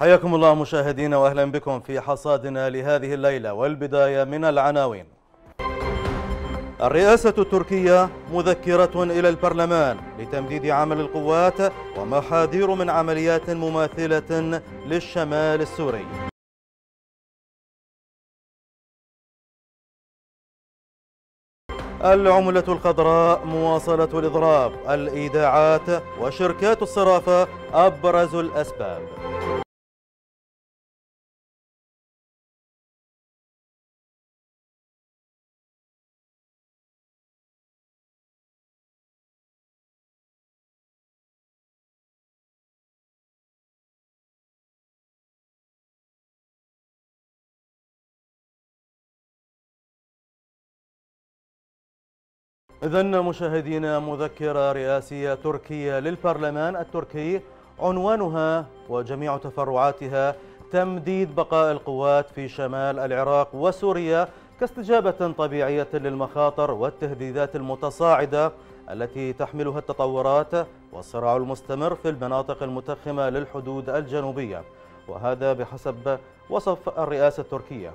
حياكم الله مشاهدينا واهلا بكم في حصادنا لهذه الليله والبدايه من العناوين. الرئاسه التركيه مذكره الى البرلمان لتمديد عمل القوات ومحاذير من عمليات مماثله للشمال السوري. العملة الخضراء مواصلة الإضراب، الإيداعات وشركات الصرافة أبرز الأسباب. إذا مشاهدينا مذكرة رئاسية تركية للبرلمان التركي عنوانها وجميع تفرعاتها تمديد بقاء القوات في شمال العراق وسوريا كاستجابة طبيعية للمخاطر والتهديدات المتصاعدة التي تحملها التطورات والصراع المستمر في المناطق المتخمة للحدود الجنوبية وهذا بحسب وصف الرئاسة التركية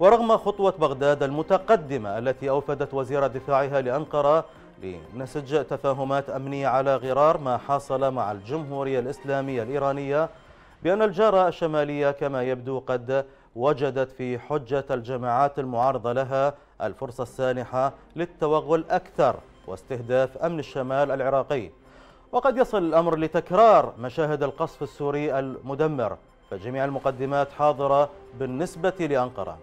ورغم خطوة بغداد المتقدمة التي أوفدت وزير دفاعها لأنقرة لنسج تفاهمات أمنية على غرار ما حصل مع الجمهورية الإسلامية الإيرانية بأن الجارة الشمالية كما يبدو قد وجدت في حجة الجماعات المعارضة لها الفرصة السانحة للتوغل أكثر واستهداف أمن الشمال العراقي وقد يصل الأمر لتكرار مشاهد القصف السوري المدمر فجميع المقدمات حاضرة بالنسبة لأنقرة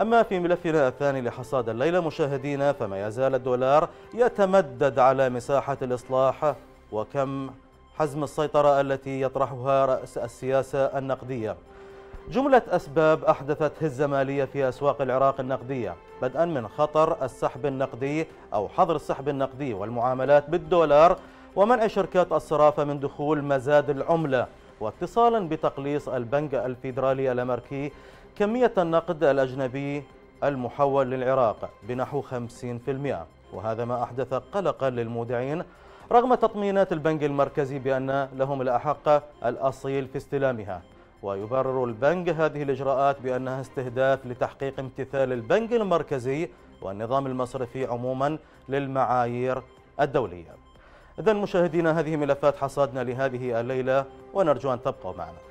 أما في ملفنا الثاني لحصاد الليلة مشاهدينا فما يزال الدولار يتمدد على مساحة الإصلاح وكم حزم السيطرة التي يطرحها رأس السياسة النقدية جملة أسباب أحدثت هزة مالية في أسواق العراق النقدية بدءا من خطر السحب النقدي أو حظر السحب النقدي والمعاملات بالدولار ومنع شركات الصرافة من دخول مزاد العملة واتصالا بتقليص البنك الفيدرالي الأمريكي كمية النقد الأجنبي المحول للعراق بنحو 50% وهذا ما أحدث قلقا للمودعين رغم تطمينات البنك المركزي بأن لهم الأحق الأصيل في استلامها ويبرر البنك هذه الإجراءات بأنها استهداف لتحقيق امتثال البنك المركزي والنظام المصرفي عموما للمعايير الدولية إذا مشاهدينا هذه ملفات حصادنا لهذه الليلة ونرجو أن تبقوا معنا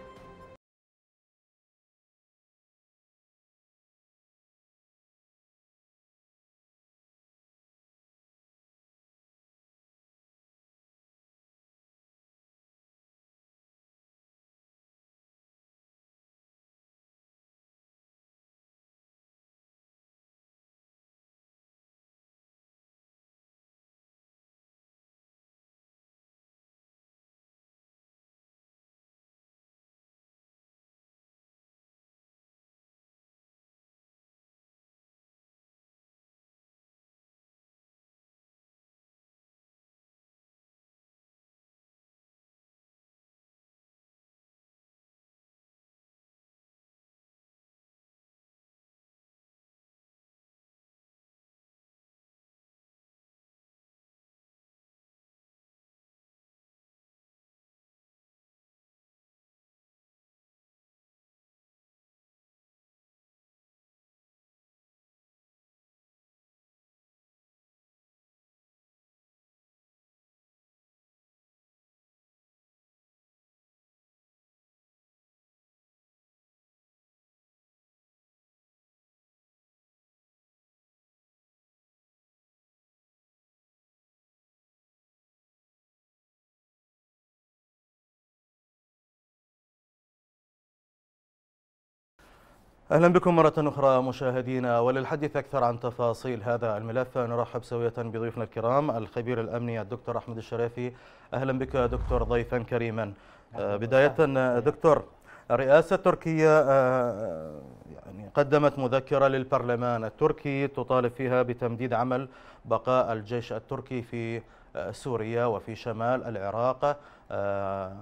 أهلا بكم مرة أخرى مشاهدينا وللحديث أكثر عن تفاصيل هذا الملف نرحب سوية بضيوفنا الكرام الخبير الأمني الدكتور أحمد الشريفي أهلا بك دكتور ضيفا كريما بداية دكتور الرئاسة التركية آه، يعني قدمت مذكرة للبرلمان التركي تطالب فيها بتمديد عمل بقاء الجيش التركي في آه، سوريا وفي شمال العراق آه،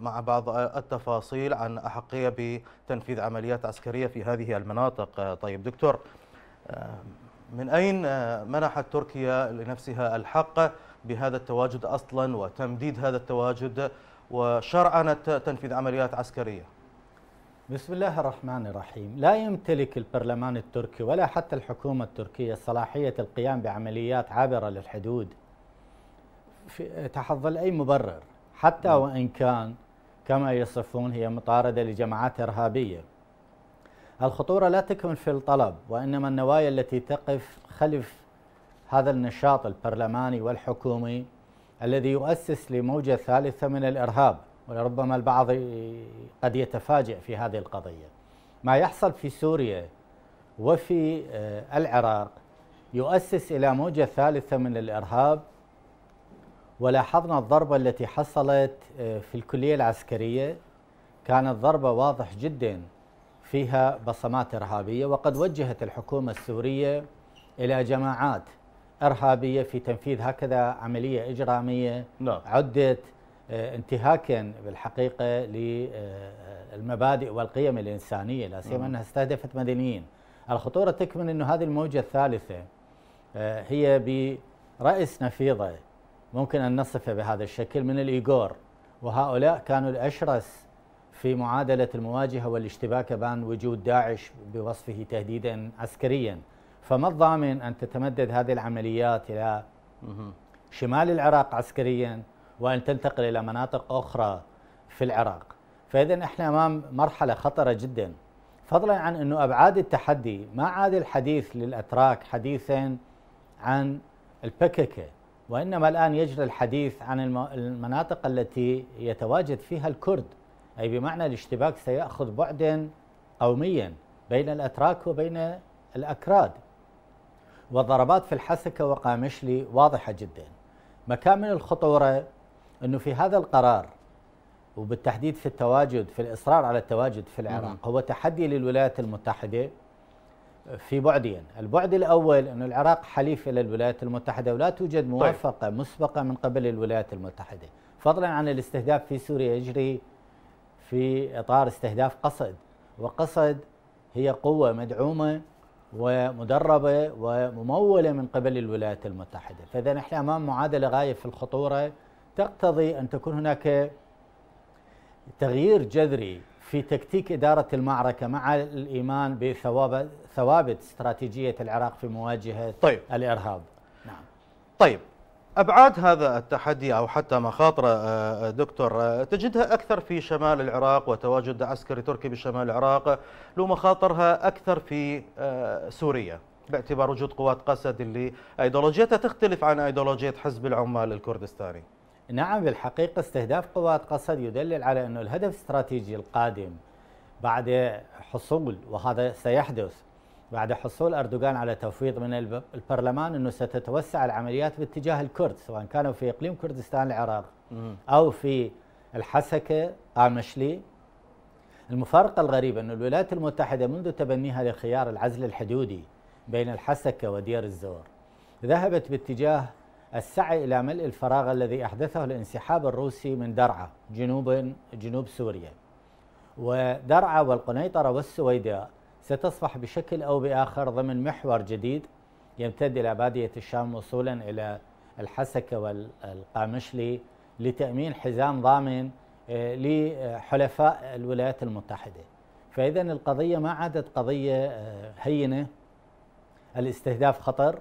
مع بعض التفاصيل عن أحقية بتنفيذ عمليات عسكرية في هذه المناطق طيب دكتور من أين منحت تركيا لنفسها الحق بهذا التواجد أصلا وتمديد هذا التواجد وشرعنة تنفيذ عمليات عسكرية بسم الله الرحمن الرحيم لا يمتلك البرلمان التركي ولا حتى الحكومة التركية صلاحية القيام بعمليات عابرة للحدود تحت ظل أي مبرر حتى نعم. وإن كان كما يصفون هي مطاردة لجماعات إرهابية الخطورة لا تكمن في الطلب وإنما النوايا التي تقف خلف هذا النشاط البرلماني والحكومي الذي يؤسس لموجة ثالثة من الإرهاب ولربما البعض قد يتفاجئ في هذه القضية ما يحصل في سوريا وفي آه، العراق يؤسس إلى موجة ثالثة من الإرهاب ولاحظنا الضربة التي حصلت آه، في الكلية العسكرية كانت ضربة واضح جدا فيها بصمات إرهابية وقد وجهت الحكومة السورية إلى جماعات إرهابية في تنفيذ هكذا عملية إجرامية نعم. عدت آه، انتهاكا بالحقيقة للمبادئ آه، والقيم الإنسانية لا سيما نعم. أنها استهدفت مدنيين الخطورة تكمن أن هذه الموجة الثالثة هي برأس نفيضة ممكن أن نصفه بهذا الشكل من الإيغور وهؤلاء كانوا الأشرس في معادلة المواجهة والاشتباك بين وجود داعش بوصفه تهديدا عسكريا فما الضامن أن تتمدد هذه العمليات إلى شمال العراق عسكريا وأن تنتقل إلى مناطق أخرى في العراق فإذا إحنا أمام مرحلة خطرة جدا فضلا عن أنه أبعاد التحدي ما عاد الحديث للأتراك حديثا عن البككة وإنما الآن يجري الحديث عن المناطق التي يتواجد فيها الكرد أي بمعنى الاشتباك سيأخذ بعدا قوميا بين الأتراك وبين الأكراد والضربات في الحسكة وقامشلي واضحة جدا مكامن الخطورة أنه في هذا القرار وبالتحديد في التواجد في الإصرار على التواجد في العراق نعم. هو تحدي للولايات المتحدة في بعدين البعد الأول أن العراق حليف إلى الولايات المتحدة ولا توجد طيب. موافقة طيب. مسبقة من قبل الولايات المتحدة فضلا عن الاستهداف في سوريا يجري في إطار استهداف قصد وقصد هي قوة مدعومة ومدربة وممولة من قبل الولايات المتحدة فإذا نحن أمام معادلة غاية في الخطورة تقتضي أن تكون هناك تغيير جذري في تكتيك إدارة المعركة مع الإيمان بثوابت ثوابت استراتيجية العراق في مواجهة طيب. الإرهاب نعم. طيب أبعاد هذا التحدي أو حتى مخاطره آه، آه، دكتور آه، تجدها أكثر في شمال العراق وتواجد عسكري تركي بشمال العراق له مخاطرها أكثر في سوريا باعتبار وجود قوات قسد اللي ايديولوجيتها تختلف عن ايديولوجيه حزب العمال الكردستاني. نعم بالحقيقه استهداف قوات قسد يدلل على انه الهدف الاستراتيجي القادم بعد حصول وهذا سيحدث بعد حصول أردوغان على تفويض من البرلمان أنه ستتوسع العمليات باتجاه الكرد سواء كانوا في إقليم كردستان العراق أو في الحسكة آمشلي المفارقة الغريبة أن الولايات المتحدة منذ تبنيها لخيار العزل الحدودي بين الحسكة ودير الزور ذهبت باتجاه السعي إلى ملء الفراغ الذي أحدثه الانسحاب الروسي من درعا جنوب, جنوب سوريا ودرعا والقنيطرة والسويداء ستصبح بشكل أو بآخر ضمن محور جديد يمتد إلى بادية الشام وصولا إلى الحسكة والقامشلي لتأمين حزام ضامن آه، لحلفاء الولايات المتحدة فإذا القضية ما عادت قضية آه، هينة الاستهداف خطر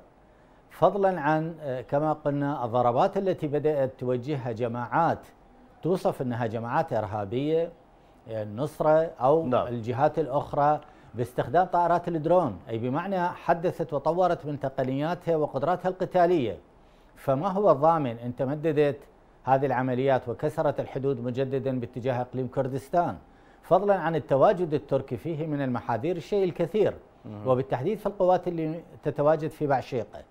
فضلا عن آه، كما قلنا الضربات التي بدأت توجهها جماعات توصف أنها جماعات إرهابية النصرة أو نعم. الجهات الأخرى باستخدام طائرات الدرون أي بمعنى حدثت وطورت من تقنياتها وقدراتها القتالية فما هو الضامن أن تمددت هذه العمليات وكسرت الحدود مجددا باتجاه اقليم كردستان فضلا عن التواجد التركي فيه من المحاذير الشيء الكثير وبالتحديد في القوات اللي تتواجد في بعشيقه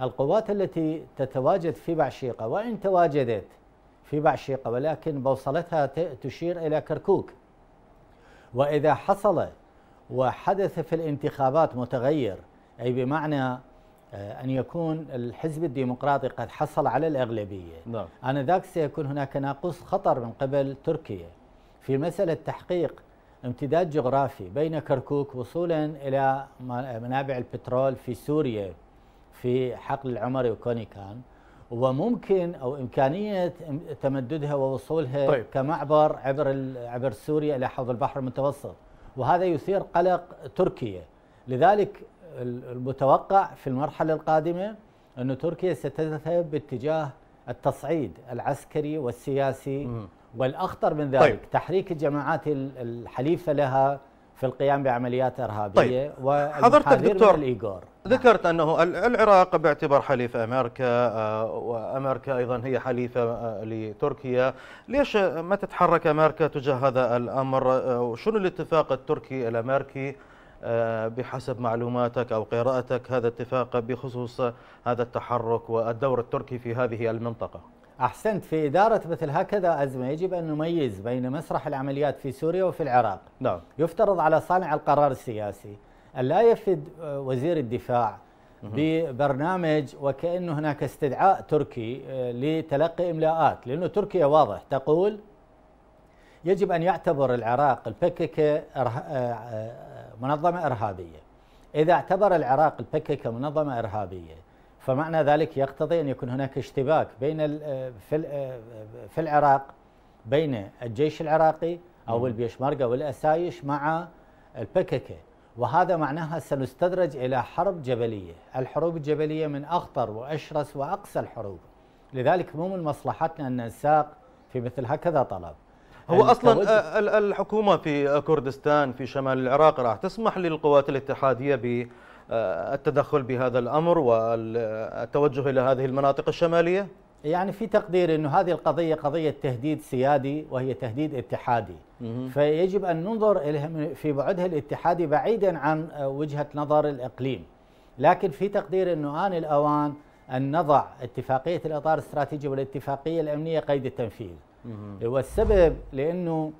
القوات التي تتواجد في بعشيقه وان تواجدت في بعشيقه ولكن بوصلتها تشير الى كركوك واذا حصل وحدث في الانتخابات متغير أي بمعنى آه، أن يكون الحزب الديمقراطي قد حصل على الأغلبية نعم. أنا ذاك سيكون هناك ناقص خطر من قبل تركيا في مسألة تحقيق امتداد جغرافي بين كركوك وصولا إلى منابع البترول في سوريا في حقل العمري وكونيكان وممكن او امكانيه تمددها ووصولها طيب. كمعبر عبر عبر سوريا الى حوض البحر المتوسط وهذا يثير قلق تركيا لذلك المتوقع في المرحلة القادمة أن تركيا ستذهب باتجاه التصعيد العسكري والسياسي م. والأخطر من طيب. ذلك طيب. تحريك الجماعات الحليفة لها في القيام بعمليات إرهابية طيب. حضرتك دكتور الإيغور نعم. ذكرت انه العراق باعتبار حليف امريكا آه، وامريكا ايضا هي حليفه آه، لتركيا، ليش ما تتحرك امريكا تجاه هذا الامر؟ آه، شنو الاتفاق التركي الامريكي بحسب معلوماتك او قراءتك هذا الاتفاق بخصوص هذا التحرك والدور التركي في هذه المنطقه؟ احسنت في اداره مثل هكذا ازمه يجب ان نميز بين مسرح العمليات في سوريا وفي العراق. نعم. يفترض على صانع القرار السياسي لا يفد آه، وزير الدفاع ببرنامج وكأنه هناك استدعاء تركي آه، لتلقي إملاءات لأنه تركيا واضح تقول يجب أن يعتبر العراق البككة آه، منظمة إرهابية إذا اعتبر العراق البككة منظمة إرهابية فمعنى ذلك يقتضي أن يكون هناك اشتباك بين في العراق بين الجيش العراقي أو البيشمركة والأسايش مع البككة وهذا معناها سنستدرج إلى حرب جبلية الحروب الجبلية من أخطر وأشرس وأقسى الحروب لذلك مو من مصلحتنا أن نساق في مثل هكذا طلب هو اصلا الحكومه في كردستان في شمال العراق راح تسمح للقوات الاتحاديه بالتدخل بهذا الامر والتوجه الى هذه المناطق الشماليه؟ يعني في تقدير انه هذه القضيه قضيه تهديد سيادي وهي تهديد اتحادي فيجب ان ننظر اليها في بعدها الاتحادي بعيدا عن وجهه نظر الاقليم لكن في تقدير انه ان الاوان ان نضع اتفاقيه الاطار الاستراتيجي والاتفاقيه الامنيه قيد التنفيذ والسبب لانه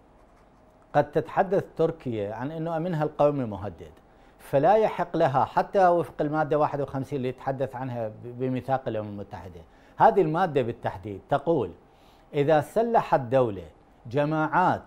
قد تتحدث تركيا عن انه امنها القومي مهدد فلا يحق لها حتى وفق الماده 51 اللي يتحدث عنها بميثاق الامم المتحده هذه المادة بالتحديد تقول إذا سلحت دولة جماعات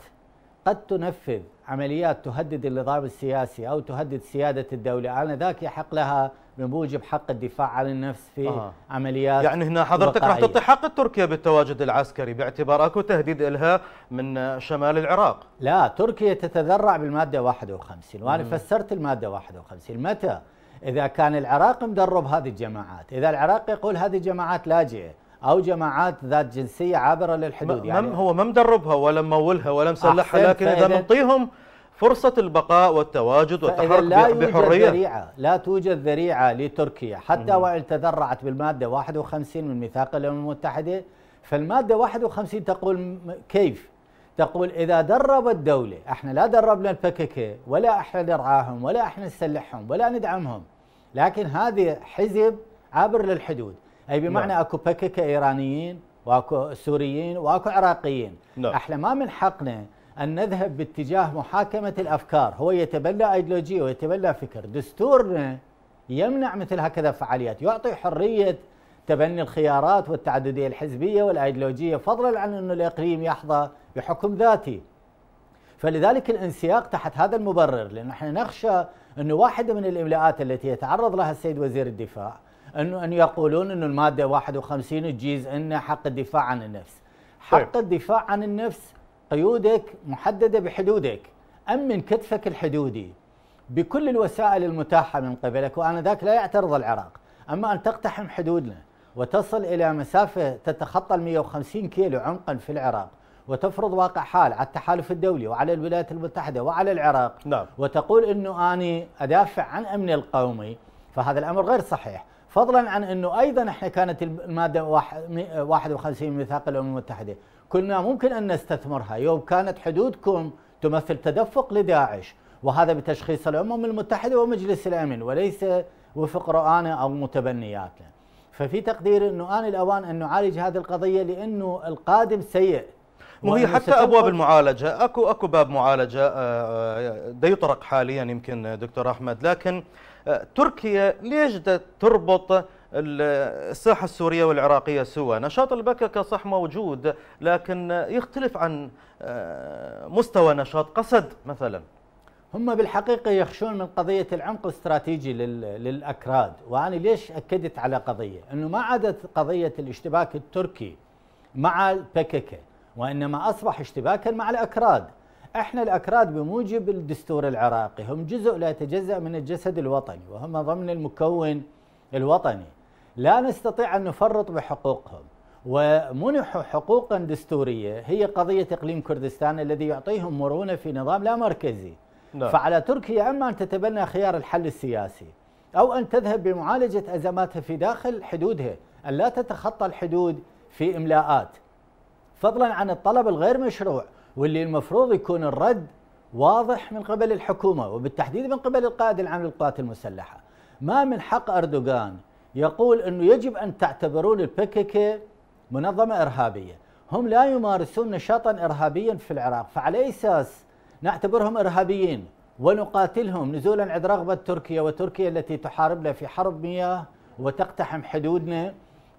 قد تنفذ عمليات تهدد النظام السياسي أو تهدد سيادة الدولة آنذاك يحق لها بموجب حق الدفاع عن النفس في آه. عمليات يعني هنا حضرتك راح تعطي حق تركيا بالتواجد العسكري باعتبار اكو تهديد لها من شمال العراق لا تركيا تتذرع بالماده 51 وانا فسرت الماده 51 متى إذا كان العراق مدرب هذه الجماعات إذا العراق يقول هذه جماعات لاجئة او جماعات ذات جنسيه عابره للحدود يعني هو ما مدربها ولا مولها ولا مسلحها لكن اذا نعطيهم فرصة البقاء والتواجد والتحرك لا بحرية ذريعة لا توجد ذريعة لتركيا حتى وإن تذرعت بالمادة 51 من ميثاق الأمم المتحدة فالمادة 51 تقول كيف تقول إذا درب الدولة احنا لا دربنا البككة ولا احنا نرعاهم ولا احنا نسلحهم ولا ندعمهم لكن هذا حزب عابر للحدود اي بمعنى نعم. اكو بكك ايرانيين واكو سوريين واكو عراقيين نعم. احنا ما من حقنا ان نذهب باتجاه محاكمه الافكار هو يتبنى ايديولوجيه ويتبنى فكر دستورنا يمنع مثل هكذا فعاليات يعطي حريه تبني الخيارات والتعدديه الحزبيه والايديولوجيه فضلا عن انه الاقليم يحظى بحكم ذاتي فلذلك الانسياق تحت هذا المبرر لان احنا نخشى انه واحده من الاملاءات التي يتعرض لها السيد وزير الدفاع انه ان يقولون انه الماده 51 تجيز ان حق الدفاع عن النفس. طيب. حق طيب. الدفاع عن النفس قيودك محدده بحدودك، امن كتفك الحدودي بكل الوسائل المتاحه من قبلك وانا ذاك لا يعترض العراق، اما ان تقتحم حدودنا وتصل الى مسافه تتخطى ال 150 كيلو عمقا في العراق وتفرض واقع حال على التحالف الدولي وعلى الولايات المتحدة وعلى العراق نعم. وتقول أنه أنا أدافع عن أمن القومي فهذا الأمر غير صحيح فضلا عن أنه أيضا إحنا كانت المادة 51 من ميثاق الأمم المتحدة كنا ممكن أن نستثمرها يوم كانت حدودكم تمثل تدفق لداعش وهذا بتشخيص الأمم المتحدة ومجلس الأمن وليس وفق رؤانا أو متبنياتنا ففي تقدير أنه آن الأوان أن نعالج هذه القضية لأنه القادم سيء وهي حتى ابواب المعالجه اكو اكو باب معالجه آه، آه، دا يطرق حاليا يمكن آه، دكتور احمد لكن تركيا ليش دا تربط الساحه السوريه والعراقيه سوا، نشاط البكه صح موجود لكن يختلف عن مستوى نشاط قسد مثلا. هم بالحقيقه يخشون من قضيه العمق الاستراتيجي للاكراد، وانا ليش اكدت على قضيه؟ انه ما عادت قضيه الاشتباك التركي مع البككه وإنما أصبح اشتباكا مع الأكراد احنا الاكراد بموجب الدستور العراقي هم جزء لا يتجزا من الجسد الوطني وهم ضمن المكون الوطني لا نستطيع ان نفرط بحقوقهم ومنحوا حقوقا دستوريه هي قضيه اقليم كردستان الذي يعطيهم مرونه في نظام لا مركزي لا. نعم. فعلى تركيا اما ان تتبنى خيار الحل السياسي او ان تذهب بمعالجه ازماتها في داخل حدودها ان لا تتخطى الحدود في املاءات فضلا عن الطلب الغير مشروع واللي المفروض يكون الرد واضح من قبل الحكومة وبالتحديد من قبل القائد العام للقوات المسلحة ما من حق أردوغان يقول أنه يجب أن تعتبرون البككة منظمة إرهابية هم لا يمارسون نشاطا إرهابيا في العراق فعلى أي أساس نعتبرهم إرهابيين ونقاتلهم نزولا عند رغبة تركيا وتركيا التي تحاربنا في حرب مياه وتقتحم حدودنا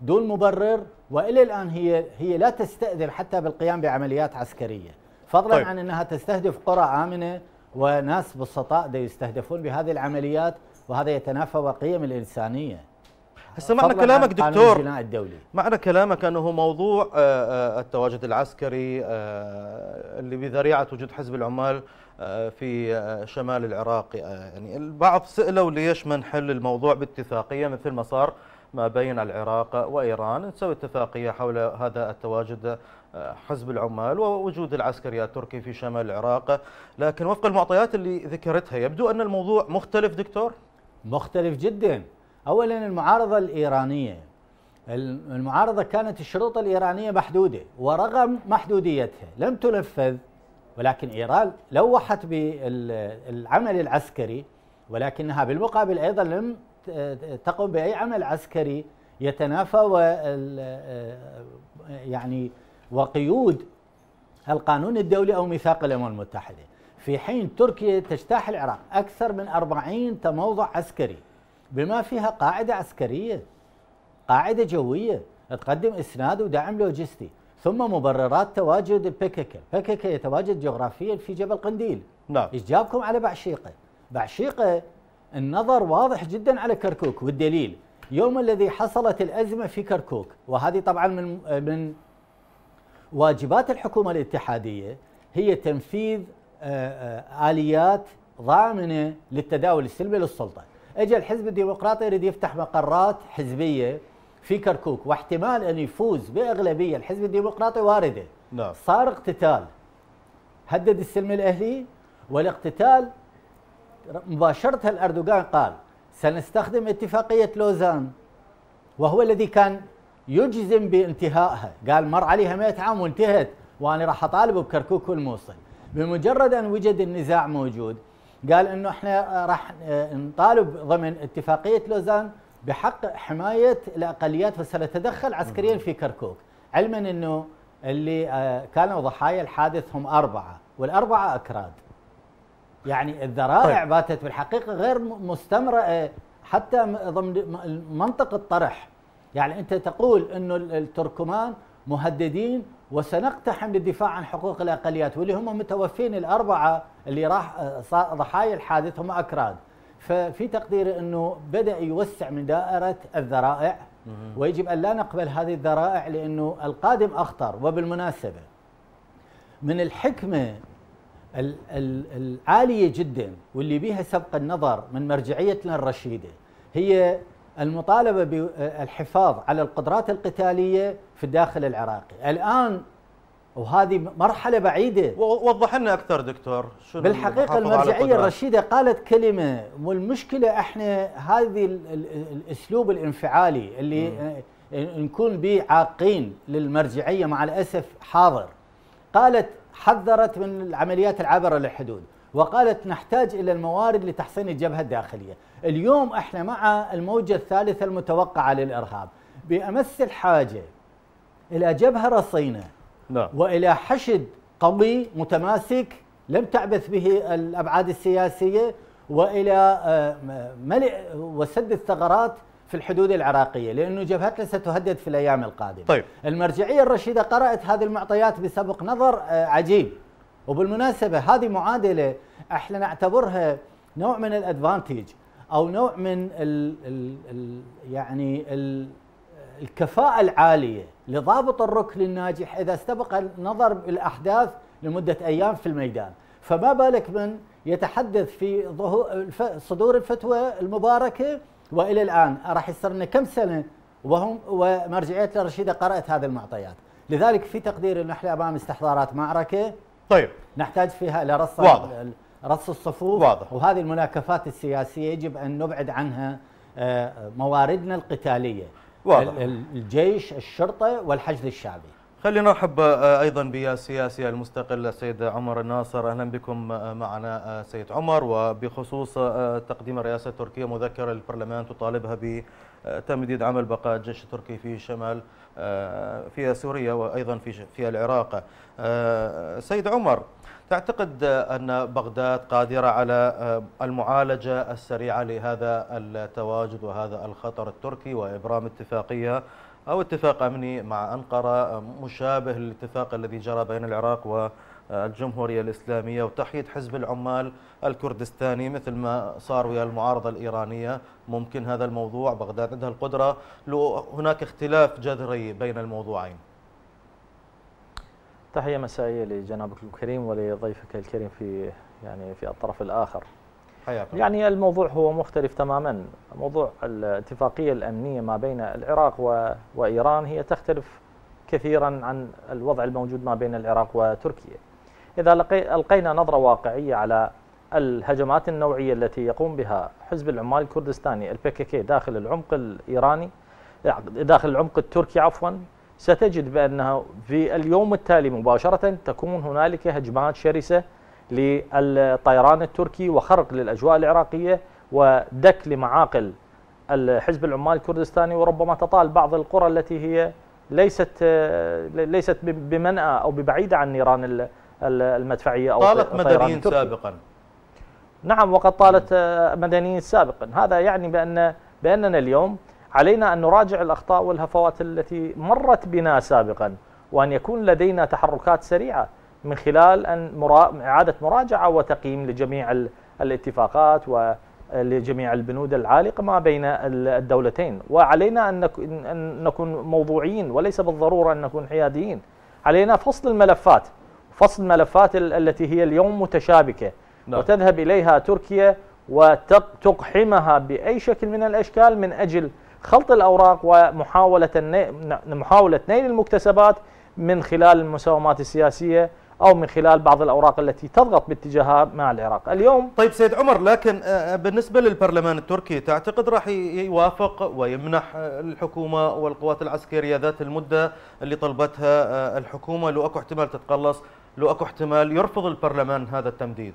دون مبرر والى الان هي هي لا تستاذن حتى بالقيام بعمليات عسكريه فضلا طيب. عن انها تستهدف قرى امنه وناس بسطاء يستهدفون بهذه العمليات وهذا يتنافى قيم الانسانيه هسه معنى كلامك دكتور الدولي. معنى كلامك انه موضوع آه، آه، التواجد العسكري آه، اللي بذريعه وجود حزب العمال في شمال العراق يعني البعض سالوا ليش ما نحل الموضوع باتفاقيه مثل ما صار ما بين العراق وإيران نسوي اتفاقية حول هذا التواجد آه، حزب العمال ووجود العسكري التركي في شمال العراق لكن وفق المعطيات اللي ذكرتها يبدو أن الموضوع مختلف دكتور مختلف جدا أولا المعارضة الإيرانية المعارضة كانت الشروط الإيرانية محدودة ورغم محدوديتها لم تنفذ ولكن إيران لوحت بالعمل العسكري ولكنها بالمقابل أيضا لم تقوم باي عمل عسكري يتنافى و يعني وقيود القانون الدولي او ميثاق الامم المتحده في حين تركيا تجتاح العراق اكثر من 40 تموضع عسكري بما فيها قاعده عسكريه قاعده جويه تقدم اسناد ودعم لوجستي ثم مبررات تواجد بككة بككة يتواجد جغرافيا في جبل قنديل نعم ايش جابكم على بعشيقه بعشيقه النظر واضح جدا على كركوك والدليل يوم الذي حصلت الأزمة في كركوك وهذه طبعا من من واجبات الحكومة الاتحادية هي تنفيذ آه، آه، آليات ضامنة للتداول السلمي للسلطة اجى الحزب الديمقراطي يريد يفتح مقرات حزبية في كركوك واحتمال أن يفوز بأغلبية الحزب الديمقراطي واردة نعم. صار اقتتال هدد السلم الأهلي والاقتتال مباشرة الأردوغان قال سنستخدم اتفاقية لوزان وهو الذي كان يجزم بانتهائها قال مر عليها 100 عام وانتهت وأنا راح أطالب بكركوك والموصل بمجرد أن وجد النزاع موجود قال أنه إحنا راح نطالب ضمن اتفاقية لوزان بحق حماية الأقليات وسنتدخل عسكريا في كركوك علما أنه اللي آه، كانوا ضحايا الحادث هم أربعة والأربعة أكراد يعني الذرائع طيب. باتت بالحقيقه غير مستمره آه، حتى ضمن منطق الطرح يعني انت تقول انه التركمان مهددين وسنقتحم للدفاع عن حقوق الاقليات واللي هم متوفين الاربعه اللي راح آه، ضحايا الحادث هم اكراد ففي تقديري انه بدا يوسع من دائره الذرائع ويجب ان لا نقبل هذه الذرائع لانه القادم اخطر وبالمناسبه من الحكمه العاليه جدا واللي بها سبق النظر من مرجعيتنا الرشيده هي المطالبه بالحفاظ على القدرات القتاليه في الداخل العراقي، الان وهذه مرحله بعيده وضح لنا اكثر دكتور شنو بالحقيقه المرجعيه الرشيده قالت كلمه والمشكله احنا هذه الاسلوب الانفعالي اللي م. نكون به عاقين للمرجعيه مع الاسف حاضر قالت حذرت من العمليات العابرة للحدود وقالت نحتاج إلى الموارد لتحصين الجبهة الداخلية اليوم إحنا مع الموجة الثالثة المتوقعة للإرهاب بأمس الحاجة إلى جبهة رصينة لا. نعم. وإلى حشد قوي متماسك لم تعبث به الأبعاد السياسية والى آه، ملئ وسد الثغرات في الحدود العراقية لأنه جبهتنا ستهدد في الأيام القادمة طيب. المرجعية الرشيدة قرأت هذه المعطيات بسبق نظر آه، عجيب وبالمناسبة هذه معادلة احنا نعتبرها نوع من الادفانتج او نوع من الـ الـ الـ يعني الـ الكفاءة العالية لضابط الركن الناجح إذا استبق النظر بالأحداث لمدة أيام في الميدان فما بالك من يتحدث في صدور الفتوى المباركة والى الان راح يصير لنا كم سنه وهم ومرجعيه الرشيده قرات هذه المعطيات، لذلك في تقدير انه احنا امام استحضارات معركه طيب نحتاج فيها الى رص واضح رص الصفوف واضح وهذه المناكفات السياسيه يجب ان نبعد عنها آه، مواردنا القتاليه واضح الجيش الشرطه والحشد الشعبي خلينا نرحب آه، ايضا بالسياسي المستقل السيد عمر الناصر اهلا بكم آه، معنا آه، سيد عمر وبخصوص تقديم الرئاسه التركيه مذكره للبرلمان تطالبها بتمديد عمل بقاء الجيش التركي في شمال في سوريا وايضا في في العراق. سيد عمر تعتقد ان بغداد قادره على المعالجه السريعه لهذا التواجد وهذا الخطر التركي وابرام اتفاقيه أو اتفاق أمني مع أنقرة مشابه للاتفاق الذي جرى بين العراق والجمهورية الإسلامية وتحييد حزب العمال الكردستاني مثل ما صار ويا المعارضة الإيرانية ممكن هذا الموضوع بغداد عندها القدرة لو هناك اختلاف جذري بين الموضوعين تحية مسائية لجنابك الكريم ولضيفك الكريم في يعني في الطرف الآخر حياكم يعني الموضوع هو مختلف تماما موضوع الاتفاقية الأمنية ما بين العراق و... وإيران هي تختلف كثيرا عن الوضع الموجود ما بين العراق وتركيا إذا لقي... ألقينا نظرة واقعية على الهجمات النوعية التي يقوم بها حزب العمال الكردستاني البككي داخل العمق الإيراني داخل العمق التركي عفوا ستجد بأنه في اليوم التالي مباشرة تكون هنالك هجمات شرسة للطيران التركي وخرق للأجواء العراقية ودك لمعاقل الحزب العمال الكردستاني وربما تطال بعض القرى التي هي ليست ليست بمنأى أو ببعيدة عن نيران المدفعية أو طالت مدنيين سابقا نعم وقد طالت آه، مدنيين سابقا هذا يعني بأن بأننا اليوم علينا أن نراجع الأخطاء والهفوات التي مرت بنا سابقا وأن يكون لدينا تحركات سريعة من خلال أن إعادة مراجعة وتقييم لجميع الاتفاقات ولجميع البنود العالقة ما بين الدولتين وعلينا أن نكون موضوعيين وليس بالضرورة أن نكون حياديين علينا فصل الملفات فصل الملفات التي هي اليوم متشابكة نعم. وتذهب إليها تركيا وتقحمها بأي شكل من الأشكال من أجل خلط الأوراق ومحاولة محاولة نيل المكتسبات من خلال المساومات السياسية أو من خلال بعض الأوراق التي تضغط باتجاهها مع العراق اليوم طيب سيد عمر لكن آه، آه، بالنسبة للبرلمان التركي تعتقد راح يوافق ويمنح آه، الحكومة والقوات العسكرية ذات المدة اللي طلبتها الحكومة لو أكو احتمال تتقلص لو أكو احتمال يرفض البرلمان هذا التمديد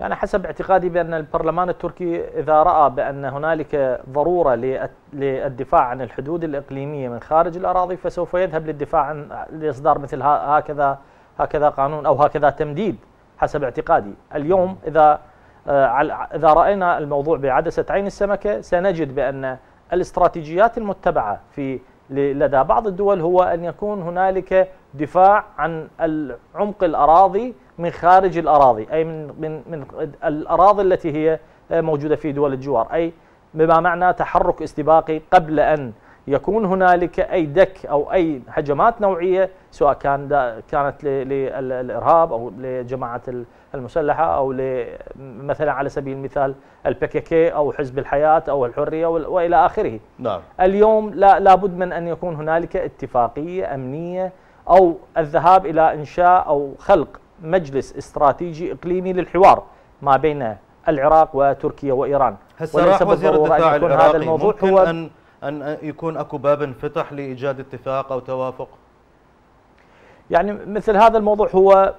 يعني حسب اعتقادي بأن البرلمان التركي إذا رأى بأن هنالك ضرورة للدفاع عن الحدود الإقليمية من خارج الأراضي فسوف يذهب للدفاع عن لإصدار مثل هكذا هكذا قانون أو هكذا تمديد حسب اعتقادي اليوم إذا آه، إذا رأينا الموضوع بعدسة عين السمكة سنجد بأن الاستراتيجيات المتبعة في لدى بعض الدول هو أن يكون هنالك دفاع عن عمق الأراضي من خارج الأراضي أي من, من, من الأراضي التي هي موجودة في دول الجوار أي بما معنى تحرك استباقي قبل أن يكون هنالك أي دك أو أي هجمات نوعية سواء كان كانت للإرهاب أو لجماعة المسلحة أو مثلا على سبيل المثال البككي أو حزب الحياة أو الحرية وإلى آخره نعم. اليوم لا لابد من أن يكون هنالك اتفاقية أمنية أو الذهاب إلى إنشاء أو خلق مجلس استراتيجي إقليمي للحوار ما بين العراق وتركيا وإيران هسه راح وزير الدفاع العراقي هذا الموضوع ممكن هو أن, أن يكون أكو باب انفتح لإيجاد اتفاق أو توافق يعني مثل هذا الموضوع هو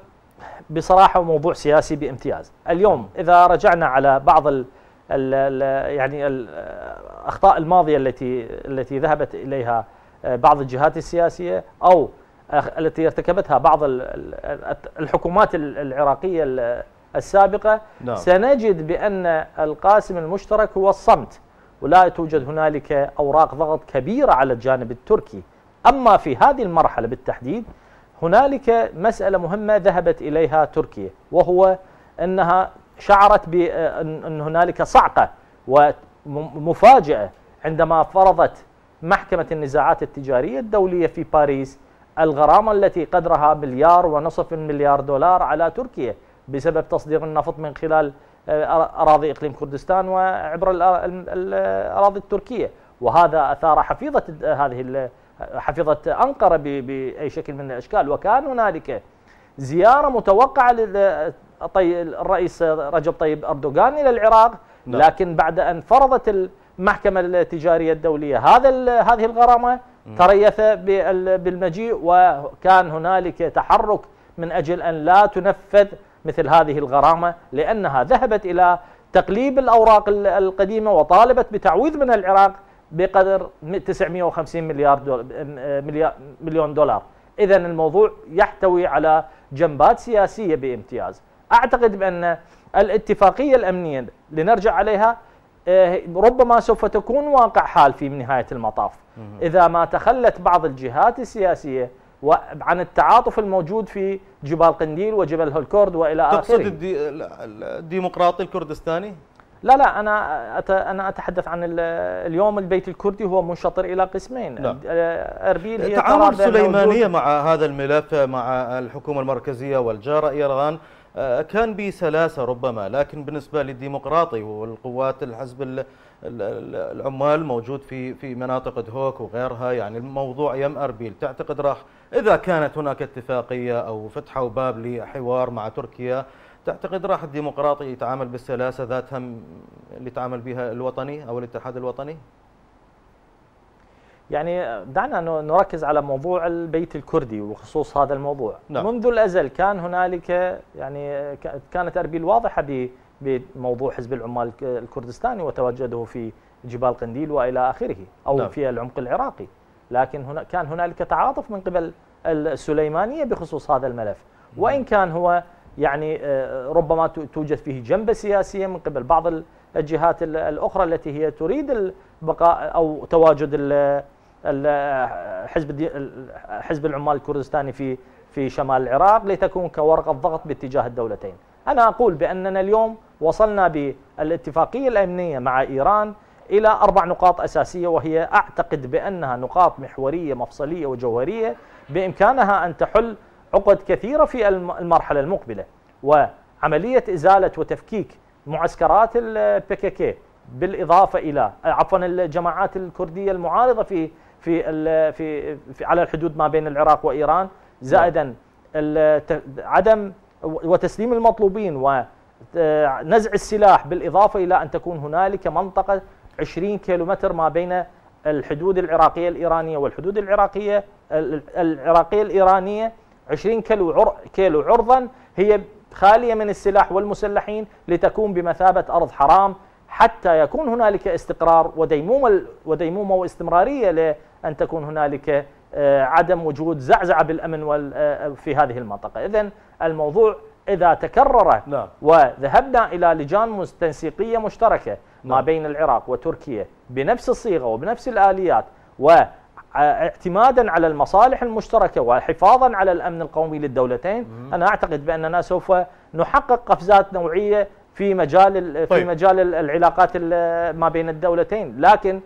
بصراحة موضوع سياسي بامتياز اليوم إذا رجعنا على بعض ال ال يعني الأخطاء الماضية التي التي ذهبت إليها بعض الجهات السياسية أو التي ارتكبتها بعض الحكومات العراقية السابقة نعم. سنجد بأن القاسم المشترك هو الصمت ولا توجد هنالك أوراق ضغط كبيرة على الجانب التركي أما في هذه المرحلة بالتحديد هنالك مسألة مهمة ذهبت إليها تركيا وهو أنها شعرت بأن هنالك صعقة ومفاجأة عندما فرضت محكمة النزاعات التجارية الدولية في باريس الغرامة التي قدرها مليار ونصف مليار دولار على تركيا بسبب تصدير النفط من خلال آه، أراضي إقليم كردستان وعبر الأراضي التركية وهذا أثار حفيظة هذه حفيظة أنقرة بأي شكل من الأشكال وكان هنالك زيارة متوقعة للرئيس رجب طيب أردوغان إلى العراق نعم. لكن بعد أن فرضت المحكمة التجارية الدولية هذا هذه الغرامة تريث بالمجيء وكان هنالك تحرك من أجل أن لا تنفذ مثل هذه الغرامة لأنها ذهبت إلى تقليب الأوراق القديمة وطالبت بتعويض من العراق بقدر 950 مليار دولار آه، مليون دولار إذا الموضوع يحتوي على جنبات سياسية بامتياز أعتقد بأن الاتفاقية الأمنية لنرجع عليها إيه، ربما سوف تكون واقع حال في نهاية المطاف إذا ما تخلت بعض الجهات السياسية عن التعاطف الموجود في جبال قنديل وجبل هولكورد والى اخره تقصد الديمقراطي الكردستاني لا لا انا انا اتحدث عن اليوم البيت الكردي هو منشطر الى قسمين لا. آه، اربيل هي تعامل سليمانيه مع هذا الملف مع الحكومه المركزيه والجاره ايران آه، كان بسلاسة ربما لكن بالنسبة للديمقراطي والقوات الحزب العمال موجود في في مناطق دهوك وغيرها يعني الموضوع يم أربيل تعتقد راح إذا كانت هناك اتفاقية أو فتحوا باب لحوار مع تركيا تعتقد راح الديمقراطي يتعامل بالسلاسة ذاتها اللي تعامل بها الوطني أو الاتحاد الوطني؟ يعني دعنا نركز على موضوع البيت الكردي وخصوص هذا الموضوع نعم. منذ الأزل كان هنالك يعني كانت أربيل واضحة بموضوع حزب العمال الكردستاني وتواجده في جبال قنديل وإلى آخره أو نعم. في العمق العراقي لكن هنا كان هنالك تعاطف من قبل السليمانية بخصوص هذا الملف نعم. وإن كان هو يعني آه، ربما توجد فيه جنبة سياسية من قبل بعض الجهات الأخرى التي هي تريد البقاء أو تواجد حزب حزب العمال الكردستاني في في شمال العراق لتكون كورقه ضغط باتجاه الدولتين. انا اقول باننا اليوم وصلنا بالاتفاقيه الامنيه مع ايران الى اربع نقاط اساسيه وهي اعتقد بانها نقاط محوريه مفصليه وجوهريه بامكانها ان تحل عقد كثيره في المرحله المقبله وعمليه ازاله وتفكيك معسكرات البيكيكي بالاضافه الى عفوا الجماعات الكرديه المعارضه في في في على الحدود ما بين العراق وايران زائدا نعم. عدم وتسليم المطلوبين ونزع آه، السلاح بالاضافه الى ان تكون هنالك منطقه 20 كيلومتر ما بين الحدود العراقيه الايرانيه والحدود العراقيه العراقيه الايرانيه 20 كيلو كيلو عرضا هي خاليه من السلاح والمسلحين لتكون بمثابه ارض حرام حتى يكون هنالك استقرار وديمومة وديمومة واستمرارية لأن تكون هنالك آه، عدم وجود زعزعة بالأمن آه، في هذه المنطقة إذا الموضوع إذا تكرر نعم. وذهبنا إلى لجان تنسيقية مشتركة ما نعم. بين العراق وتركيا بنفس الصيغة وبنفس الآليات واعتمادا آه، على المصالح المشتركة وحفاظا على الأمن القومي للدولتين أنا أعتقد بأننا سوف نحقق قفزات نوعية في مجال طيب. في مجال العلاقات ما بين الدولتين لكن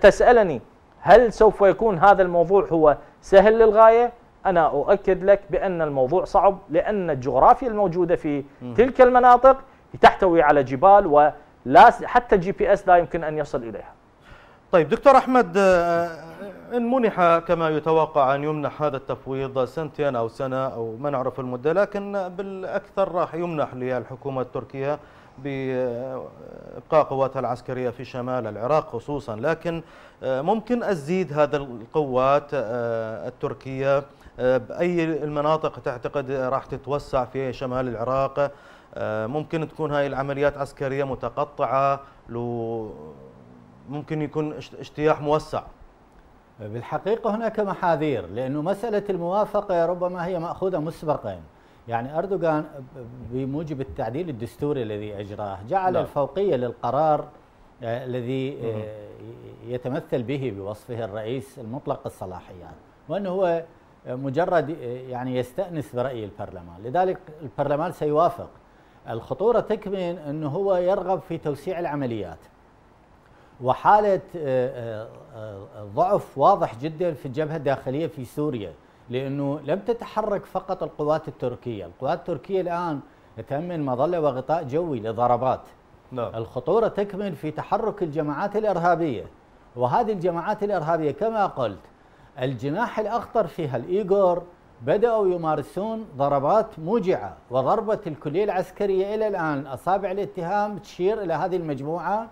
تسالني هل سوف يكون هذا الموضوع هو سهل للغايه انا اؤكد لك بان الموضوع صعب لان الجغرافيا الموجوده في م. تلك المناطق تحتوي على جبال ولا حتى جي بي اس لا يمكن ان يصل اليها طيب دكتور احمد آه، إن منح كما يتوقع أن يمنح هذا التفويض سنتين أو سنة أو ما نعرف المدة لكن بالأكثر راح يمنح للحكومة التركية بإبقاء قواتها العسكرية في شمال العراق خصوصا لكن ممكن أزيد هذا القوات التركية بأي المناطق تعتقد راح تتوسع في شمال العراق ممكن تكون هاي العمليات عسكرية متقطعة ممكن يكون اجتياح موسع بالحقيقة هناك محاذير لأنه مسألة الموافقة ربما هي مأخوذة مسبقا يعني أردوغان بموجب التعديل الدستوري الذي أجراه جعل لا. نعم. الفوقية للقرار آه، الذي آه، يتمثل به بوصفه الرئيس المطلق الصلاحيات وأنه هو مجرد آه، يعني يستأنس برأي البرلمان لذلك البرلمان سيوافق الخطورة تكمن أنه هو يرغب في توسيع العمليات وحالة آه، آه، آه، ضعف واضح جدا في الجبهة الداخلية في سوريا لأنه لم تتحرك فقط القوات التركية القوات التركية الآن تأمن مظلة وغطاء جوي لضربات نعم. الخطورة تكمن في تحرك الجماعات الإرهابية وهذه الجماعات الإرهابية كما قلت الجناح الأخطر فيها الإيغور بدأوا يمارسون ضربات موجعة وضربة الكلية العسكرية إلى الآن أصابع الاتهام تشير إلى هذه المجموعة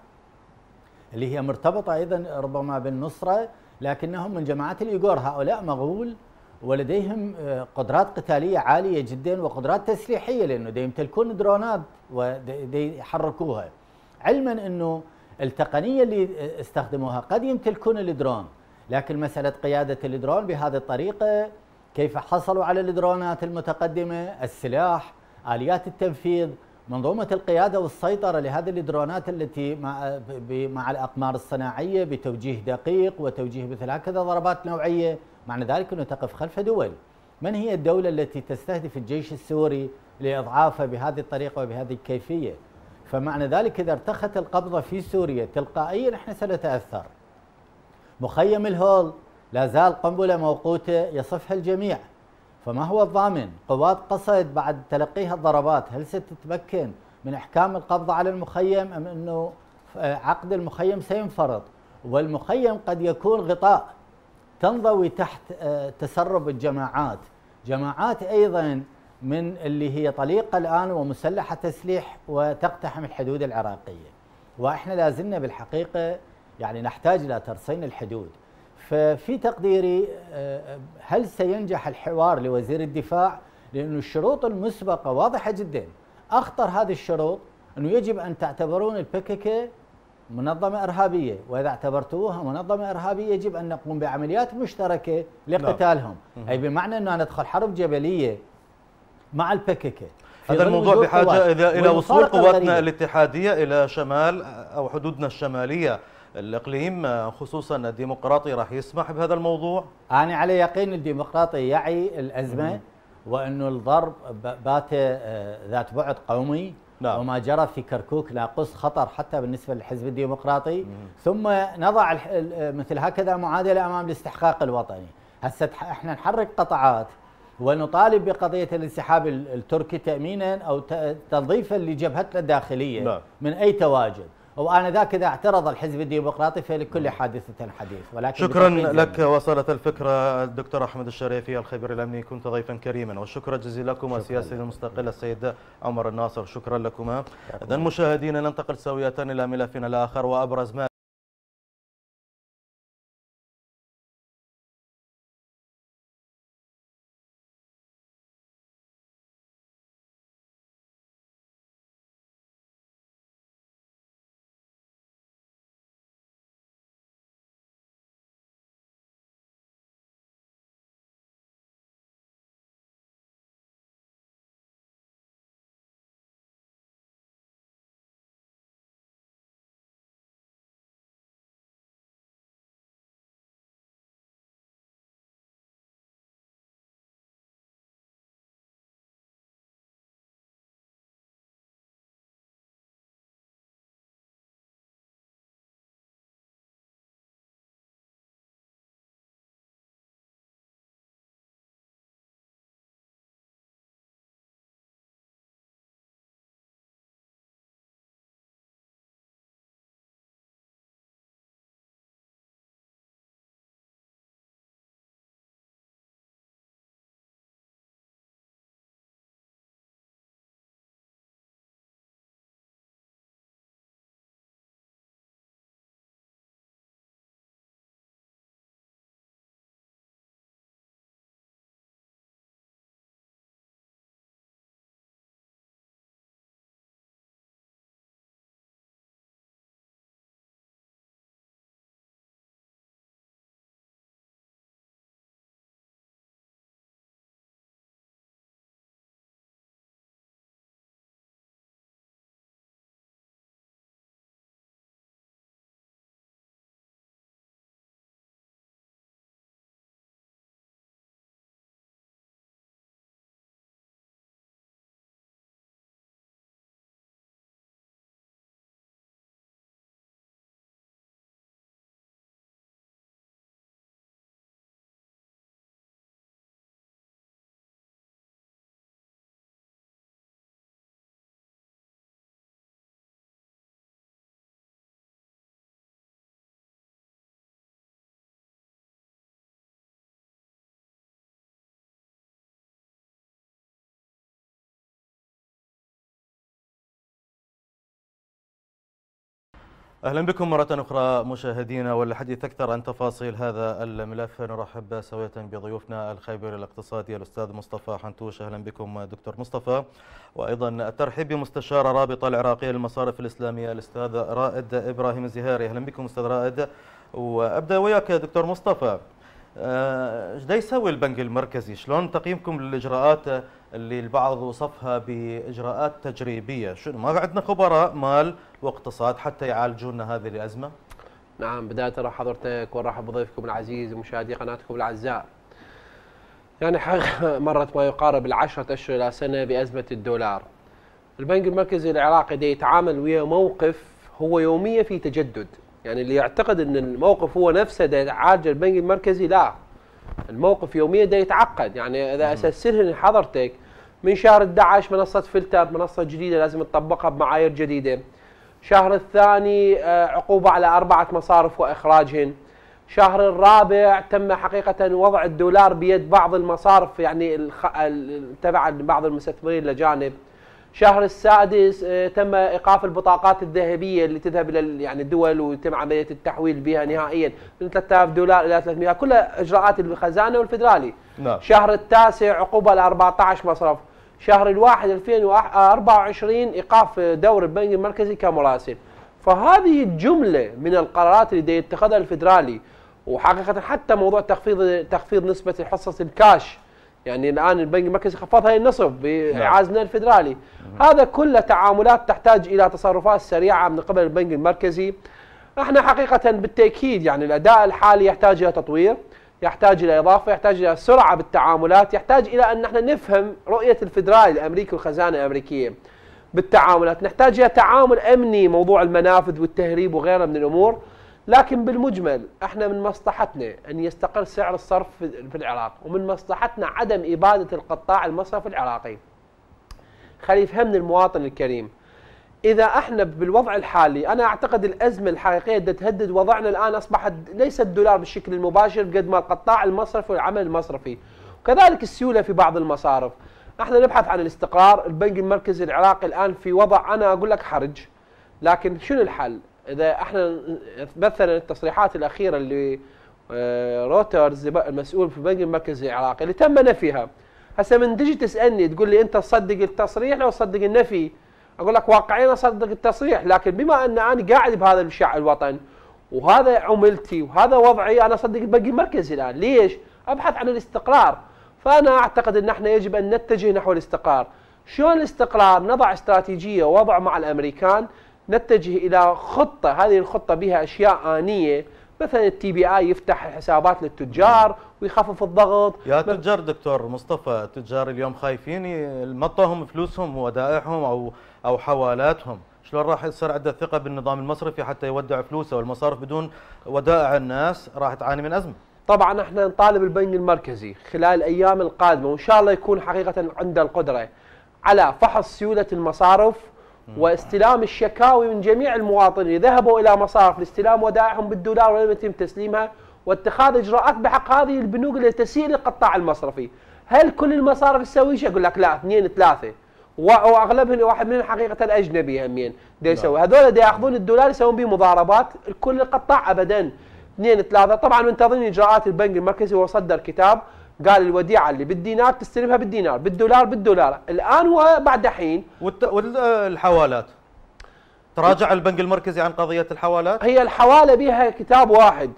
اللي هي مرتبطة أيضا ربما بالنصرة لكنهم من جماعة الإيغور هؤلاء مغول ولديهم آه، قدرات قتالية عالية جدا وقدرات تسليحية لأنه يمتلكون درونات ويحركوها علما أنه التقنية اللي استخدموها قد يمتلكون الدرون لكن مسألة قيادة الدرون بهذه الطريقة كيف حصلوا على الدرونات المتقدمة السلاح آليات التنفيذ منظومة القيادة والسيطرة لهذه الدرونات التي مع, مع الأقمار الصناعية بتوجيه دقيق وتوجيه مثل هكذا ضربات نوعية معنى ذلك أنه تقف خلف دول من هي الدولة التي تستهدف الجيش السوري لإضعافه بهذه الطريقة وبهذه الكيفية فمعنى ذلك إذا ارتخت القبضة في سوريا تلقائيا احنا سنتأثر مخيم الهول لا زال قنبلة موقوتة يصفها الجميع فما هو الضامن؟ قوات قصد بعد تلقيها الضربات هل ستتمكن من احكام القبض على المخيم ام انه عقد المخيم سينفرض؟ والمخيم قد يكون غطاء تنضوي تحت آه، تسرب الجماعات، جماعات ايضا من اللي هي طليقه الان ومسلحه تسليح وتقتحم الحدود العراقيه. واحنا لازلنا بالحقيقه يعني نحتاج الى ترصين الحدود. ففي تقديري آه، آه، هل سينجح الحوار لوزير الدفاع لأن الشروط المسبقة واضحة جدا أخطر هذه الشروط أنه يجب أن تعتبرون البككة منظمة إرهابية وإذا اعتبرتوها منظمة إرهابية يجب أن نقوم بعمليات مشتركة لقتالهم لا. أي بمعنى أنه ندخل حرب جبلية مع البككة هذا الموضوع بحاجة إلى وصول قواتنا الاتحادية إلى شمال أو حدودنا الشمالية الإقليم آه، خصوصا الديمقراطي راح يسمح بهذا الموضوع؟ أنا على يقين الديمقراطي يعي الأزمة وأنه الضرب بات آه، ذات بعد قومي نعم. وما جرى في كركوك ناقص خطر حتى بالنسبة للحزب الديمقراطي مم. ثم نضع آه، مثل هكذا معادلة أمام الاستحقاق الوطني هسه احنا نحرك قطعات ونطالب بقضية الانسحاب التركي تأمينا أو تنظيفا لجبهتنا الداخلية نعم. من أي تواجد وانا وآنذاك إذا اعترض الحزب الديمقراطي فلكل حادثة حديث ولكن شكرا لك وصلت الفكرة الدكتور أحمد الشريفي الخبير الأمني كنت ضيفا كريما والشكر جزيلا لكم السياسي المستقل السيد عمر الناصر شكرا لكما إذا مشاهدينا ننتقل سوية إلى ملفنا الآخر وأبرز ما اهلا بكم مره اخرى مشاهدينا والحديث اكثر عن تفاصيل هذا الملف نرحب سويه بضيوفنا الخبير الاقتصادي الاستاذ مصطفى حنتوش اهلا بكم دكتور مصطفى وايضا الترحيب بمستشار رابطه العراقيه للمصارف الاسلاميه الاستاذ رائد ابراهيم الزهاري اهلا بكم استاذ رائد وابدا وياك دكتور مصطفى آه، ايش يسوي البنك المركزي شلون تقييمكم للاجراءات اللي البعض وصفها باجراءات تجريبيه، شنو ما عندنا خبراء مال واقتصاد حتى يعالجوا لنا هذه الازمه؟ نعم بدايه راح حضرتك وارحب بضيفكم العزيز ومشاهدي قناتكم الاعزاء. يعني حقيقه مرت ما يقارب العشرة اشهر الى سنه بازمه الدولار. البنك المركزي العراقي دي يتعامل ويا موقف هو يوميا في تجدد، يعني اللي يعتقد ان الموقف هو نفسه يعالج البنك المركزي لا الموقف يوميا ده يتعقد يعني اذا اسسلهن لحضرتك من شهر 11 منصه فلتر منصه جديده لازم تطبقها بمعايير جديده شهر الثاني آه، عقوبه على اربعه مصارف واخراجهن شهر الرابع تم حقيقة وضع الدولار بيد بعض المصارف يعني تبع بعض المستثمرين الأجانب شهر السادس آه، تم ايقاف البطاقات الذهبيه اللي تذهب الى يعني الدول ويتم عمليه التحويل بها نهائيا من 3000 دولار الى 300 كلها اجراءات الخزانه والفدرالي نعم. شهر التاسع عقوبه ل 14 مصرف شهر الواحد 2024 ايقاف دور البنك المركزي كمراسل فهذه الجمله من القرارات اللي يتخذها الفدرالي وحقيقه حتى موضوع تخفيض تخفيض نسبه حصه الكاش يعني الان البنك المركزي خفض هاي النصف بعازنا نعم. الفدرالي هذا كله تعاملات تحتاج الى تصرفات سريعه من قبل البنك المركزي احنا حقيقه بالتاكيد يعني الاداء الحالي يحتاج الى تطوير يحتاج الى اضافه يحتاج الى سرعه بالتعاملات يحتاج الى ان احنا نفهم رؤيه الفدرالي الامريكي والخزانه الامريكيه بالتعاملات نحتاج الى تعامل امني موضوع المنافذ والتهريب وغيره من الامور لكن بالمجمل احنا من مصلحتنا ان يستقر سعر الصرف في العراق ومن مصلحتنا عدم اباده القطاع المصرفي العراقي. خلي يفهمني المواطن الكريم اذا احنا بالوضع الحالي انا اعتقد الازمه الحقيقيه بدها تهدد وضعنا الان اصبحت ليس الدولار بالشكل المباشر قد ما القطاع المصرفي والعمل المصرفي وكذلك السيوله في بعض المصارف. احنا نبحث عن الاستقرار، البنك المركزي العراقي الان في وضع انا اقول لك حرج لكن شنو الحل؟ اذا احنا مثلا التصريحات الاخيره اللي آه، روترز المسؤول في البنك المركزي العراقي اللي تم نفيها هسه من تجي تسالني تقول لي انت تصدق التصريح او تصدق النفي اقول لك واقعيا اصدق التصريح لكن بما ان انا قاعد بهذا الشع الوطن وهذا عملتي وهذا وضعي انا اصدق البنك المركزي الان ليش؟ ابحث عن الاستقرار فانا اعتقد ان احنا يجب ان نتجه نحو الاستقرار شلون الاستقرار؟ نضع استراتيجيه ووضع مع الامريكان نتجه الى خطه هذه الخطه بها اشياء انيه مثلا التي بي اي يفتح حسابات للتجار ويخفف الضغط يا تجار دكتور مصطفى التجار اليوم خايفين مطوهم فلوسهم ودائعهم او او حوالاتهم شلون راح يصير عنده ثقه بالنظام المصرفي حتى يودع فلوسه والمصارف بدون ودائع الناس راح تعاني من ازمه طبعا احنا نطالب البنك المركزي خلال الايام القادمه وان شاء الله يكون حقيقه عنده القدره على فحص سيوله المصارف واستلام الشكاوي من جميع المواطنين ذهبوا إلى مصارف لاستلام ودائعهم بالدولار ولم يتم تسليمها واتخاذ إجراءات بحق هذه البنوك لتسهيل القطاع المصرفي هل كل المصارف تسوي شيء اقول لك لا اثنين ثلاثة واغلبهم واحد منهم حقيقه اجنبي همين دي نعم. يسوي هذول دي ياخذون الدولار يسوون به مضاربات الكل القطاع ابدا اثنين ثلاثه طبعا منتظرين اجراءات البنك المركزي وصدر كتاب قال الوديعه اللي بالدينار تستلمها بالدينار بالدولار بالدولار الان هو بعد حين والحوالات تراجع البنك المركزي عن قضيه الحوالات هي الحواله بها كتاب واحد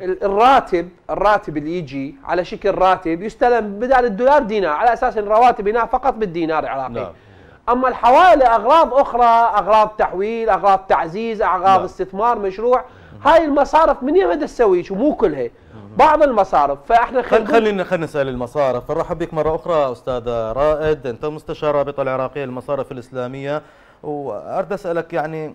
الراتب الراتب اللي يجي على شكل راتب يستلم بدل الدولار دينار على اساس الرواتب هنا فقط بالدينار العراقي نعم. اما الحوالة اغراض اخرى اغراض تحويل اغراض تعزيز اغراض نعم. استثمار مشروع هاي المصارف من يمد تسوي مو كلها بعض المصارف فاحنا خلينا خلينا نسال المصارف نرحب بك مره اخرى استاذ رائد انت مستشار رابطه العراقيه للمصارف الاسلاميه وارد اسالك يعني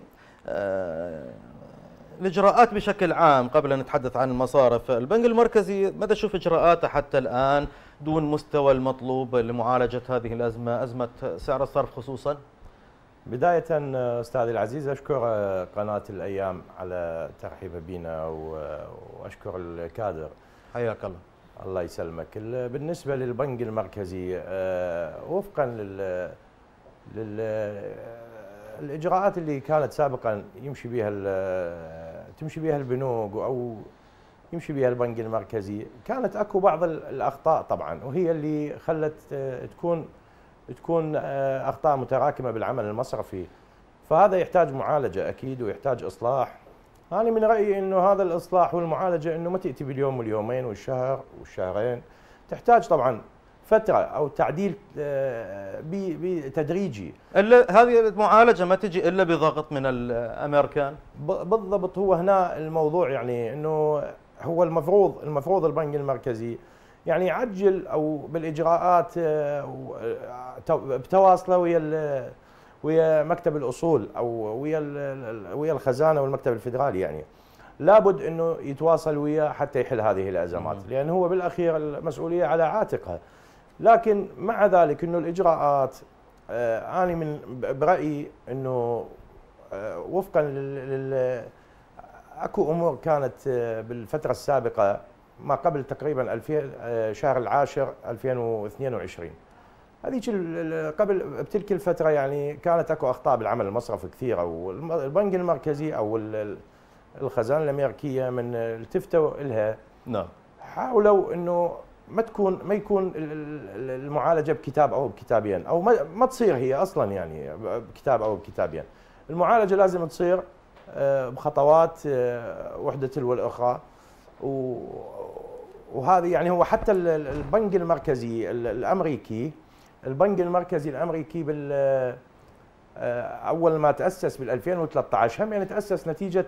الاجراءات آه، بشكل عام قبل ان نتحدث عن المصارف، البنك المركزي مدى تشوف اجراءاته حتى الان دون مستوى المطلوب لمعالجه هذه الازمه، ازمه سعر الصرف خصوصا؟ بداية آه، أستاذي العزيز أشكر آه، قناة الأيام على ترحيب بنا وأشكر الكادر حياك الله الله يسلمك بالنسبة للبنك المركزي آه، وفقا لل, لل... الإجراءات اللي كانت سابقا يمشي بها تمشي بها البنوك أو يمشي بها البنك المركزي كانت اكو بعض الاخطاء طبعا وهي اللي خلت تكون تكون آه، اخطاء متراكمه بالعمل المصرفي فهذا يحتاج معالجه اكيد ويحتاج اصلاح انا يعني من رايي انه هذا الاصلاح والمعالجه انه ما تاتي باليوم واليومين والشهر والشهرين تحتاج طبعا فتره او تعديل آه، بتدريجي الا هذه المعالجه ما تجي الا بضغط من الامريكان بالضبط هو هنا الموضوع يعني انه هو المفروض المفروض البنك المركزي يعني عجل او بالاجراءات آه، آه، بتواصله ويا ويا مكتب الاصول او ويا ويا الخزانه والمكتب الفدرالي يعني لابد انه يتواصل وياه حتى يحل هذه الازمات لان هو بالاخير المسؤوليه على عاتقه لكن مع ذلك انه الاجراءات آه، انا من برايي انه وفقا لل اكو امور كانت بالفتره السابقه ما قبل تقريبا 2000 آه، شهر العاشر 2022 هذيك قبل بتلك الفتره يعني كانت اكو اخطاء بالعمل المصرفي كثيره والبنك المركزي او الخزانه الامريكيه من التفتوا لها نعم حاولوا انه ما تكون ما يكون المعالجه بكتاب او بكتابين او ما, ما تصير هي اصلا يعني بكتاب او بكتابين المعالجه لازم تصير آه، بخطوات آه، وحده تلو الاخرى وهذه يعني هو حتى البنك المركزي الامريكي البنك المركزي الامريكي بال آه، اول ما تاسس بال 2013 هم يعني تاسس نتيجه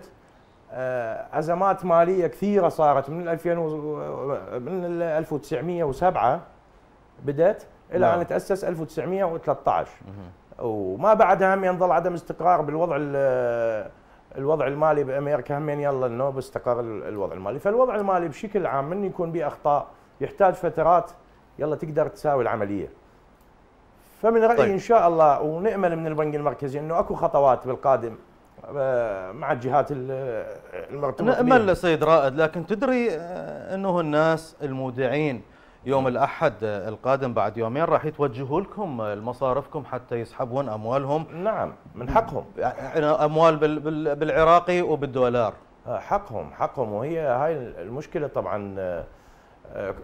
آه، ازمات ماليه كثيره صارت من 2000 من 1907 بدات الى نعم. ان تاسس 1913 وما بعدها هم ينظل يعني عدم استقرار بالوضع الوضع المالي بامريكا همين يعني يلا النوب استقر الوضع المالي فالوضع المالي بشكل عام من يكون به اخطاء يحتاج فترات يلا تقدر تساوي العمليه فمن رايي طيب. ان شاء الله ونامل من البنك المركزي انه اكو خطوات بالقادم آه، مع الجهات المرتبطه نامل سيد رائد لكن تدري آه، انه الناس المودعين يوم الاحد القادم بعد يومين راح يتوجهوا لكم مصارفكم حتى يسحبون اموالهم نعم من حقهم يعني اموال بالعراقي وبالدولار آه، حقهم حقهم وهي هاي المشكله طبعا آه،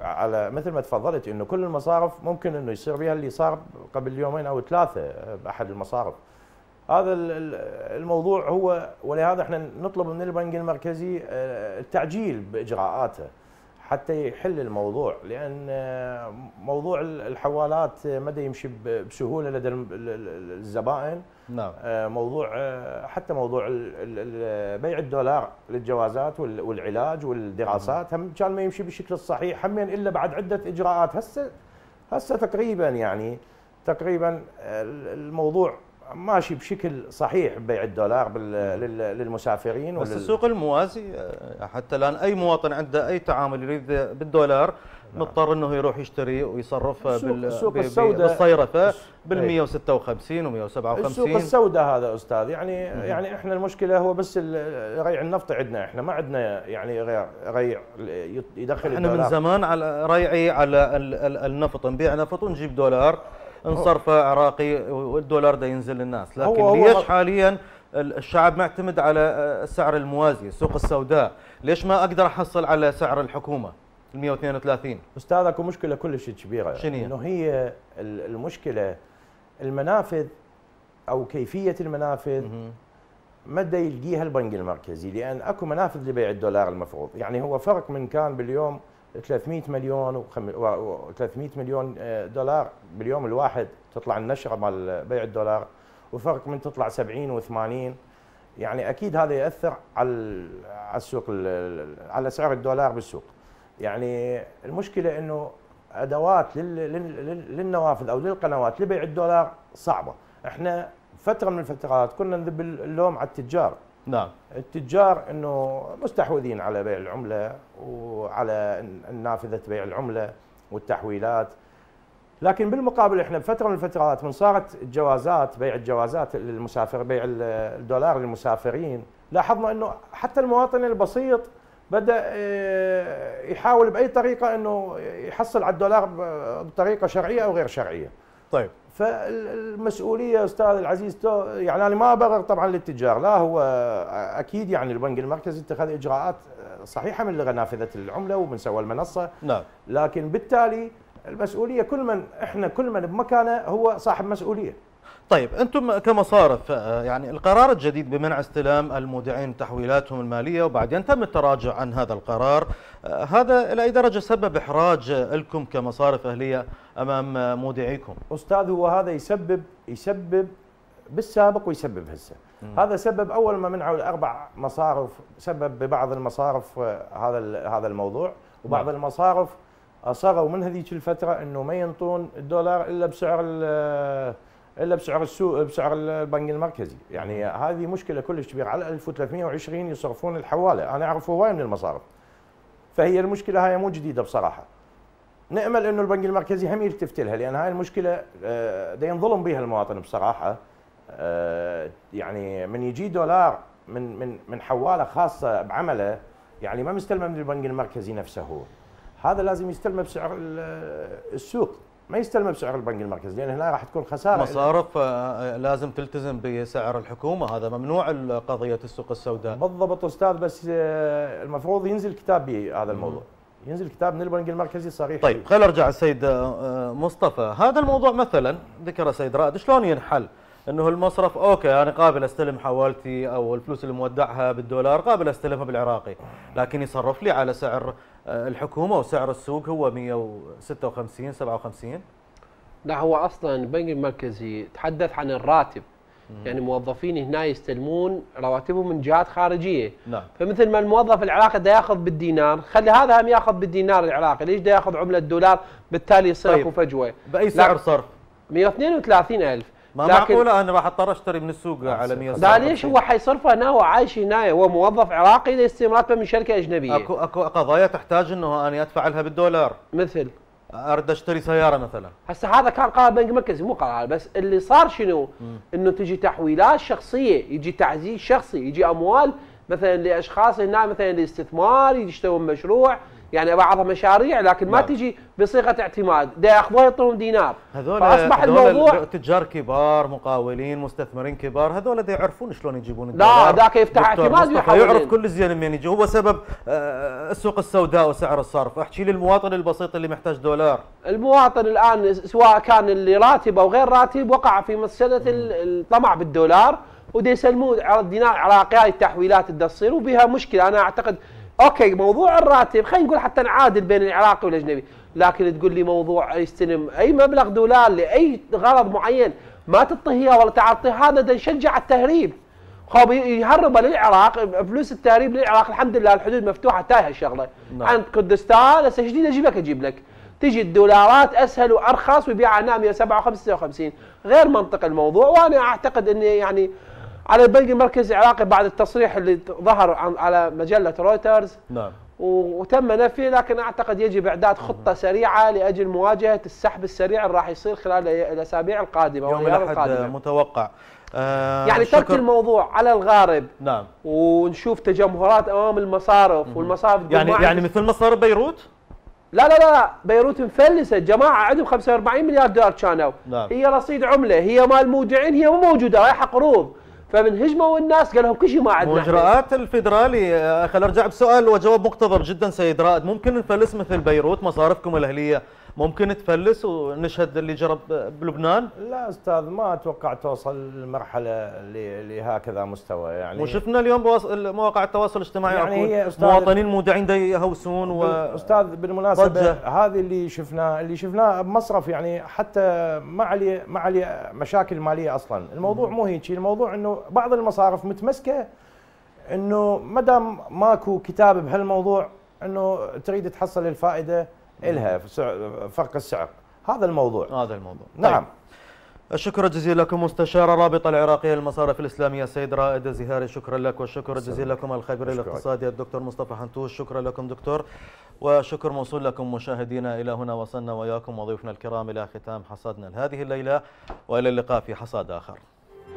على مثل ما تفضلت انه كل المصارف ممكن انه يصير بها اللي صار قبل يومين او ثلاثه باحد آه، المصارف هذا الموضوع هو ولهذا احنا نطلب من البنك المركزي التعجيل باجراءاته حتى يحل الموضوع لان موضوع الحوالات مدى يمشي بسهوله لدى الزبائن نعم آه، موضوع آه، حتى موضوع بيع الدولار للجوازات والعلاج والدراسات هم كان ما يمشي بالشكل الصحيح هم الا بعد عده اجراءات هسه هسه تقريبا يعني تقريبا آه، الموضوع ماشي بشكل صحيح بيع الدولار للمسافرين بس السوق الموازي آه، حتى الان اي مواطن عنده اي تعامل يريد بالدولار نعم. مضطر انه يروح يشتري ويصرف بالصيرفه بال 156 و 157 السوق السوداء هذا استاذ يعني مم. يعني احنا المشكله هو بس ريع النفط عندنا احنا ما عندنا يعني ريع ريع يدخل احنا الدولار. من زمان على ريعي على النفط نبيع نفط ونجيب دولار انصرف عراقي والدولار ده ينزل للناس لكن هو ليش هو حاليا الشعب معتمد على السعر الموازي السوق السوداء ليش ما اقدر احصل على سعر الحكومه ال 132 استاذ اكو مشكله كلش كبيره شنو انه هي المشكله المنافذ او كيفيه المنافذ مدى يلقيها البنك المركزي لان اكو منافذ لبيع الدولار المفروض يعني هو فرق من كان باليوم 300 مليون و300 مليون آه، دولار باليوم الواحد تطلع النشره مال بيع الدولار وفرق من تطلع 70 و80 يعني اكيد هذا ياثر على على السوق على سعر الدولار بالسوق يعني المشكله انه ادوات للنوافذ او للقنوات لبيع الدولار صعبه احنا فتره من الفترات كنا نذب اللوم على التجار نعم التجار انه مستحوذين على بيع العمله وعلى نافذه بيع العمله والتحويلات لكن بالمقابل احنا بفتره من الفترات من صارت الجوازات بيع الجوازات للمسافر بيع الدولار للمسافرين لاحظنا انه حتى المواطن البسيط بدا آه، يحاول باي طريقه انه يحصل على الدولار بطريقه شرعيه او غير شرعيه طيب فالمسؤوليه استاذ العزيز تو يعني انا ما ابرر طبعا للتجار لا هو اكيد يعني البنك المركزي اتخذ اجراءات صحيحه من لغه نافذه العمله ومن سوى المنصه نعم لكن بالتالي المسؤوليه كل من احنا كل من بمكانه هو صاحب مسؤوليه طيب انتم كمصارف آه، يعني القرار الجديد بمنع استلام المودعين تحويلاتهم الماليه وبعدين تم التراجع عن هذا القرار آه، هذا الى اي درجه سبب احراج لكم كمصارف اهليه امام مودعيكم استاذ هو هذا يسبب يسبب بالسابق ويسبب هسه هذا سبب اول ما منعوا الاربع مصارف سبب ببعض المصارف آه، هذا هذا الموضوع وبعض مم. نعم. المصارف اصروا من هذيك الفتره انه ما ينطون الدولار الا بسعر الا بسعر السوق بسعر البنك المركزي، يعني هذه مشكله كلش كبيره على 1320 يصرفون الحواله، انا اعرف هواي من المصارف. فهي المشكله هاي مو جديده بصراحه. نامل انه البنك المركزي هم يلتفت لها لان هاي المشكله آه، دا ينظلم بها المواطن بصراحه. آه، يعني من يجي دولار من من من حواله خاصه بعمله يعني ما مستلمه من البنك المركزي نفسه هو. هذا لازم يستلمه بسعر آه، السوق. ما يستلمه بسعر البنك المركزي لان هنا راح تكون خساره مصارف آه، لازم تلتزم بسعر الحكومه هذا ممنوع قضيه السوق السوداء بالضبط استاذ بس آه، المفروض ينزل كتاب بهذا الموضوع ينزل كتاب من البنك المركزي صريح طيب خلينا نرجع السيد آه، مصطفى هذا الموضوع مثلا ذكر السيد رائد شلون ينحل انه المصرف اوكي انا قابل استلم حوالتي او الفلوس اللي مودعها بالدولار قابل استلمها بالعراقي لكن يصرف لي على سعر آه، الحكومه وسعر السوق هو 156 57 لا هو اصلا البنك المركزي تحدث عن الراتب يعني موظفين هنا يستلمون رواتبهم من جهات خارجيه نعم. فمثل ما الموظف العراقي ده ياخذ بالدينار خلي هذا هم ياخذ بالدينار العراقي ليش ده ياخذ عمله الدولار بالتالي يصير طيب. فجوه باي سعر صرف 132 ألف ما معقوله انا راح اضطر اشتري من السوق على 100 ليش هو حيصرف هنا وعايش هنا هو موظف عراقي يستلم راتبه من شركه اجنبيه اكو اكو قضايا تحتاج انه انا ادفع لها بالدولار مثل اريد اشتري سياره مثلا هسه هذا كان قرار بنك مركزي مو قرار بس اللي صار شنو؟ انه تجي تحويلات شخصيه يجي تعزيز شخصي يجي اموال مثلا لاشخاص هنا مثلا للاستثمار يجي يشترون مشروع يعني بعضها مشاريع لكن ما لا. نعم. تجي بصيغه اعتماد دا ياخذوها يعطون دينار هذول فاصبح هذول الموضوع تجار كبار مقاولين مستثمرين كبار هذول دا يعرفون شلون يجيبون الدولار لا ذاك يفتح اعتماد يعرف كل زين منين يجي هو سبب آه، السوق السوداء وسعر الصرف احكي للمواطن البسيط اللي محتاج دولار المواطن الان سواء كان اللي راتب او غير راتب وقع في مسأله الطمع بالدولار ودي يسلمون الدينار عراقي هاي التحويلات اللي تصير وبها مشكله انا اعتقد اوكي موضوع الراتب خلينا نقول حتى نعادل بين العراقي والاجنبي لكن تقول لي موضوع يستلم اي مبلغ دولار لاي غرض معين ما اياه ولا تعطيه هذا ده يشجع التهريب خب يهرب للعراق فلوس التهريب للعراق الحمد لله الحدود مفتوحه تايهه الشغله نعم. عند كردستان هسه جديد اجيب لك اجيب لك تجي الدولارات اسهل وارخص ويبيعها هنا 157 غير منطق الموضوع وانا اعتقد اني يعني على البنك المركزي العراقي بعد التصريح اللي ظهر على مجله رويترز نعم وتم نفيه لكن اعتقد يجب اعداد خطه نعم. سريعه لاجل مواجهه السحب السريع اللي راح يصير خلال الاسابيع القادمه يوم الاحد متوقع آه يعني ترك الموضوع على الغارب نعم ونشوف تجمهرات امام المصارف مم. والمصارف يعني يعني مثل مصارف بيروت لا لا لا بيروت مفلست جماعه عندهم 45 مليار دولار كانوا نعم. هي رصيد عمله هي مال مودعين هي مو موجوده رايحه قروض فمن هجموا الناس قال لهم كل شيء ما عندنا واجراءات الفيدرالي آه، خل ارجع بسؤال وجواب مقتضب جدا سيد رائد ممكن نفلس مثل بيروت مصارفكم الاهليه ممكن تفلس ونشهد اللي جرى بلبنان لا استاذ ما اتوقع توصل لمرحله لهكذا مستوى يعني وشفنا اليوم مواقع التواصل الاجتماعي يعني هي أستاذ مواطنين مودعين يهوسون و استاذ بالمناسبه هذه اللي شفناه اللي شفناه بمصرف يعني حتى ما عليه ما عليه مشاكل ماليه اصلا الموضوع مو هيك الموضوع انه بعض المصارف متمسكه انه ما دام ماكو كتاب بهالموضوع انه تريد تحصل الفائده الها فرق السعر هذا الموضوع هذا الموضوع طيب. نعم طيب. الشكر جزيلا لكم مستشار الرابطه العراقيه للمصارف الاسلاميه السيد رائد الزهاري شكرا لك والشكر جزيلا لكم الخبير الاقتصادي الدكتور مصطفى حنتوش شكرا لكم دكتور وشكر موصول لكم مشاهدينا الى هنا وصلنا وياكم وضيوفنا الكرام الى ختام حصادنا لهذه الليله والى اللقاء في حصاد اخر